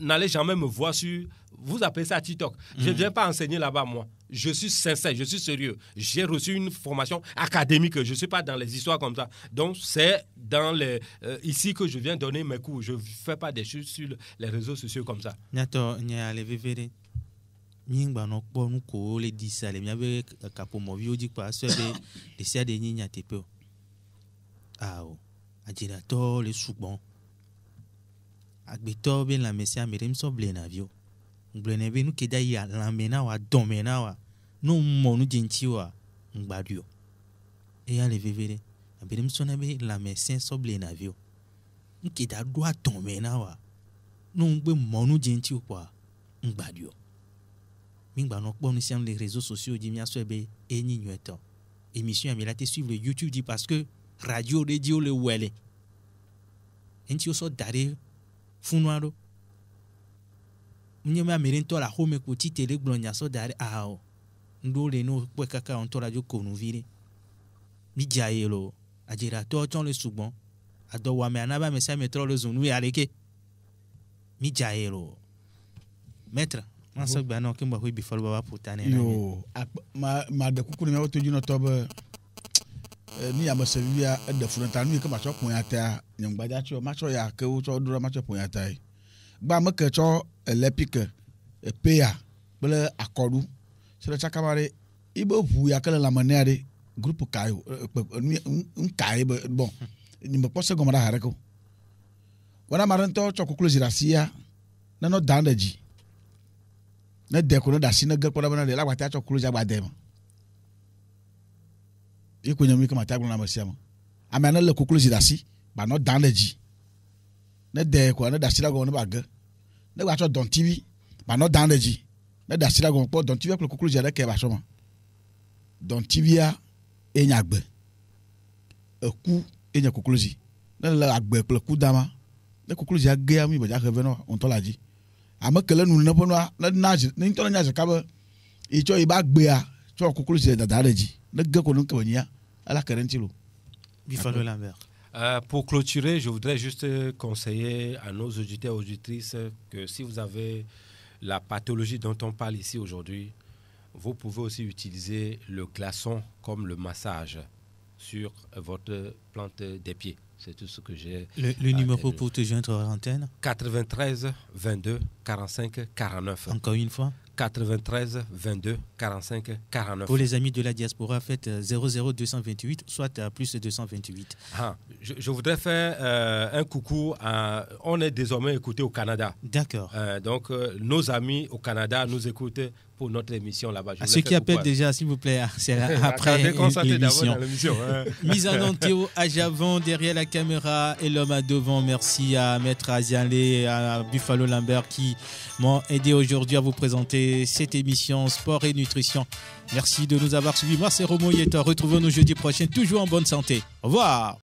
n'allez jamais me voir sur, vous appelez ça TikTok. Je mm. ne viens pas enseigner là-bas, moi. Je suis sincère, je suis sérieux. J'ai reçu une formation académique. Je ne suis pas dans les histoires comme ça. Donc, c'est dans les, euh, ici que je viens donner mes cours. Je ne fais pas des choses sur les réseaux sociaux comme ça. mígbanɔ kpɔ nukowo le di sia le míabe kaƒomɔviwo dzi kpa sɔe be ɖe sia ɖe nye nyateƒe o awo adzeɖatɔ le sugbɔn agbetɔ be lãme sia ame ɖe ŋusɔ blena vi o gblɔnɛ be nuke da yi lãme na wa dɔme na wa ne o mɔ nu dze ŋuti wa ŋgba ɖui o eya le veve ɖe abe ɖe ŋusɔ na be lãme sɛ sɔ blena vi o nuke da ɖoa dɔme na wa ne o gbe mɔ nu dze ŋuti o kɔa ŋgba ɖui o mingbanɔ kpɔ nu siam le réseaux sociaux dzi miasɔe be enyi nyuietɔ émission ya mi la te suivre youtube dzi parce que radio ɖe dzi wole wɔe le eŋuti wosɔ da ɖe funua ɖo nye mi ame ɖe ŋutɔ le axome ko tite ɖe gblɔ nya sɔ da ɖe ahao ŋɖewo le ne wokpɔe kaka ŋutɔ la dzo konu vi ɖe mi dza ye lo adzeɖatɔwo tsɔ le sugbɔn adɔwɔame anaba ame sia ame trɔ le zonu ya leke mi dza ye lo mɛtra masɔ gba nɔ kemba hoe before baba pota ne yo ma ma de kuku e, ne e ma wo to dzinɔ tɔ ni ame se vivia eɖe fu ɖe nu yi ke matsɔ kpɔnya ta nye ŋgbadza tsɔ ya ke wotsɔ ɖo ɖa matsɔ kpɔnya ta yi gba ame ke tsɔ elepike epeya kple akɔɖu se ɖe tsaka ma ibe ʋu ya ke le lãme nea ɖe grupu ka yi nka yi be bɔn nyimekpɔ se gɔme ɖe aha ɖe ko wɔna ma ɖe ŋutɔ tsɔ koklozi ɖe asi ya nenɔ dam ɖe dzi ne de ko ne da si ne ge kpɔ ɖe be ne de la gba ta tsɔ klodza gba de ma yi ko nyɔnu yi ma ta gblɔ na ame sia ma amea ne le koklozi da si ba nɔ dam ɖe dzi ne de ne da si la gɔme ne ba ge ne gba tsɔ dɔntivi ba nɔ dam ɖe dzi ne da si la gɔme kpɔ dɔntivia kple koklozi aɖe ke ba sɔ ma dɔntivia enye agbe eku enye koklozi ne le agbe kple ku dama ne koklozia gea mi gbadza xe ve na ŋutɔ la dzi. Euh, pour clôturer, je voudrais juste conseiller à nos auditeurs et auditrices que si vous avez la pathologie dont on parle ici aujourd'hui, vous pouvez aussi utiliser le glaçon comme le massage sur votre plante des pieds. C'est tout ce que j'ai. Le, numéro pour te joindre à l'antenne 93 22 45 49. Encore une fois 93 22 45 49. Pour les amis de la diaspora, faites 00 euh, 228, soit euh, plus 228. Ah, je, voudrais faire euh, un coucou. À, on est désormais écouté au Canada. D'accord. donc, nos amis au Canada nous écoutent pour notre émission là-bas. ceux qui appellent déjà, s'il vous plaît, c'est après l'émission. Hein. Mise en Antio à Javon, derrière la caméra et l'homme à devant. Merci à Maître Azianlé et à Buffalo Lambert qui m'ont aidé aujourd'hui à vous présenter cette émission Sport et Nutrition. Merci de nous avoir suivis. Moi, c'est Romo Yeta. Retrouvons-nous jeudi prochain, toujours en bonne santé. Au revoir.